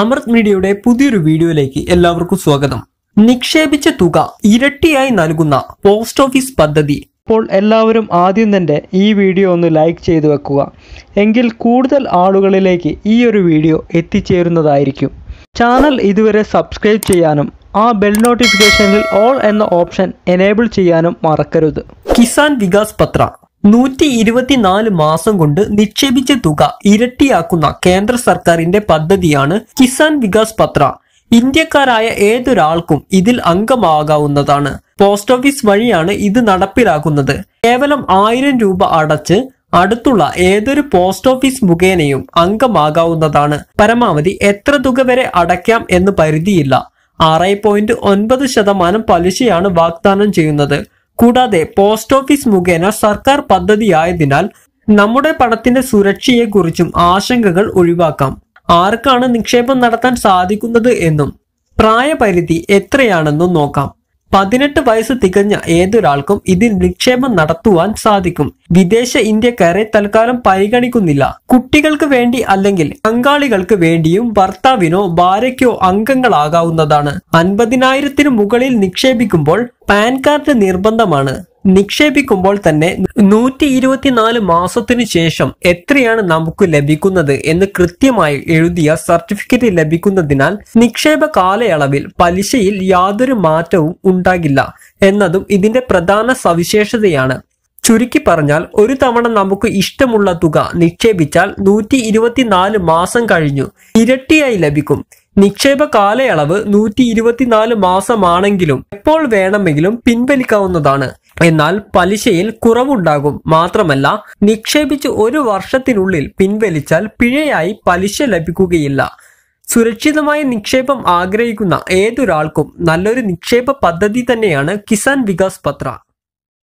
അമൃത് മീഡിയയുടെ പുതിയൊരു വീഡിയോയിലേക്ക് എല്ലാവർക്കും സ്വാഗതം നിക്ഷേപിച്ച തുക ഇരട്ടിയായി നൽകുന്ന പോസ്റ്റ് ഓഫീസ് പദ്ധതി അപ്പോൾ എല്ലാവരും ആദ്യം തന്നെ ഈ വീഡിയോ ഒന്ന് ലൈക്ക് ചെയ്തു വെക്കുക എങ്കിൽ കൂടുതൽ ആളുകളിലേക്ക് ഈ ഒരു വീഡിയോ എത്തിച്ചേരുന്നതായിരിക്കും ചാനൽ ഇതുവരെ സബ്സ്ക്രൈബ് ചെയ്യാനും ആ ബെൽ നോട്ടിഫിക്കേഷനിൽ ഓൾ എന്ന ഓപ്ഷൻ എനേബിൾ ചെയ്യാനും മറക്കരുത് കിസാൻ വികാസ് പത്ര നൂറ്റി ഇരുപത്തിനാല് മാസം കൊണ്ട് നിക്ഷേപിച്ച തുക ഇരട്ടിയാക്കുന്ന കേന്ദ്ര സർക്കാരിന്റെ പദ്ധതിയാണ് കിസാൻ വികാസ് പത്ര ഇന്ത്യക്കാരായ ഏതൊരാൾക്കും ഇതിൽ അംഗമാകാവുന്നതാണ് പോസ്റ്റ് ഓഫീസ് വഴിയാണ് ഇത് നടപ്പിലാക്കുന്നത് കേവലം ആയിരം രൂപ അടച്ച് അടുത്തുള്ള ഏതൊരു പോസ്റ്റ് ഓഫീസ് മുഖേനയും അംഗമാകാവുന്നതാണ് പരമാവധി എത്ര തുക വരെ അടയ്ക്കാം എന്ന് പരിധിയില്ല ആറ് പോയിന്റ് ഒൻപത് ശതമാനം പലിശയാണ് വാഗ്ദാനം ചെയ്യുന്നത് കൂടാതെ പോസ്റ്റ് ഓഫീസ് മുഖേന സർക്കാർ പദ്ധതിയായതിനാൽ നമ്മുടെ പണത്തിന്റെ സുരക്ഷയെക്കുറിച്ചും ആശങ്കകൾ ഒഴിവാക്കാം ആർക്കാണ് നിക്ഷേപം നടത്താൻ സാധിക്കുന്നത് എന്നും പ്രായപരിധി എത്രയാണെന്നും നോക്കാം പതിനെട്ട് വയസ്സ് തികഞ്ഞ ഏതൊരാൾക്കും ഇതിൽ നിക്ഷേപം നടത്തുവാൻ സാധിക്കും വിദേശ ഇന്ത്യക്കാരെ തൽക്കാലം പരിഗണിക്കുന്നില്ല കുട്ടികൾക്ക് വേണ്ടി അല്ലെങ്കിൽ പങ്കാളികൾക്ക് വേണ്ടിയും ഭർത്താവിനോ ഭാര്യയ്ക്കോ അംഗങ്ങളാകാവുന്നതാണ് അൻപതിനായിരത്തിനു മുകളിൽ നിക്ഷേപിക്കുമ്പോൾ പാൻ കാർഡ് നിർബന്ധമാണ് നിക്ഷേപിക്കുമ്പോൾ തന്നെ നൂറ്റി ഇരുപത്തിനാല് മാസത്തിനു ശേഷം എത്രയാണ് നമുക്ക് ലഭിക്കുന്നത് എന്ന് കൃത്യമായി എഴുതിയ സർട്ടിഫിക്കറ്റ് ലഭിക്കുന്നതിനാൽ നിക്ഷേപ കാലയളവിൽ പലിശയിൽ യാതൊരു മാറ്റവും ഉണ്ടാകില്ല എന്നതും ഇതിന്റെ പ്രധാന സവിശേഷതയാണ് ചുരുക്കി പറഞ്ഞാൽ ഒരു തവണ നമുക്ക് ഇഷ്ടമുള്ള തുക നിക്ഷേപിച്ചാൽ നൂറ്റി ഇരുപത്തിനാല് മാസം കഴിഞ്ഞു ഇരട്ടിയായി ലഭിക്കും നിക്ഷേപ കാലയളവ് നൂറ്റി ഇരുപത്തിനാല് മാസമാണെങ്കിലും എപ്പോൾ വേണമെങ്കിലും പിൻവലിക്കാവുന്നതാണ് എന്നാൽ പലിശയിൽ കുറവുണ്ടാകും മാത്രമല്ല നിക്ഷേപിച്ച് ഒരു വർഷത്തിനുള്ളിൽ പിൻവലിച്ചാൽ പിഴയായി പലിശ ലഭിക്കുകയില്ല സുരക്ഷിതമായ നിക്ഷേപം ആഗ്രഹിക്കുന്ന ഏതൊരാൾക്കും നല്ലൊരു നിക്ഷേപ പദ്ധതി തന്നെയാണ് കിസാൻ വികാസ് പത്ര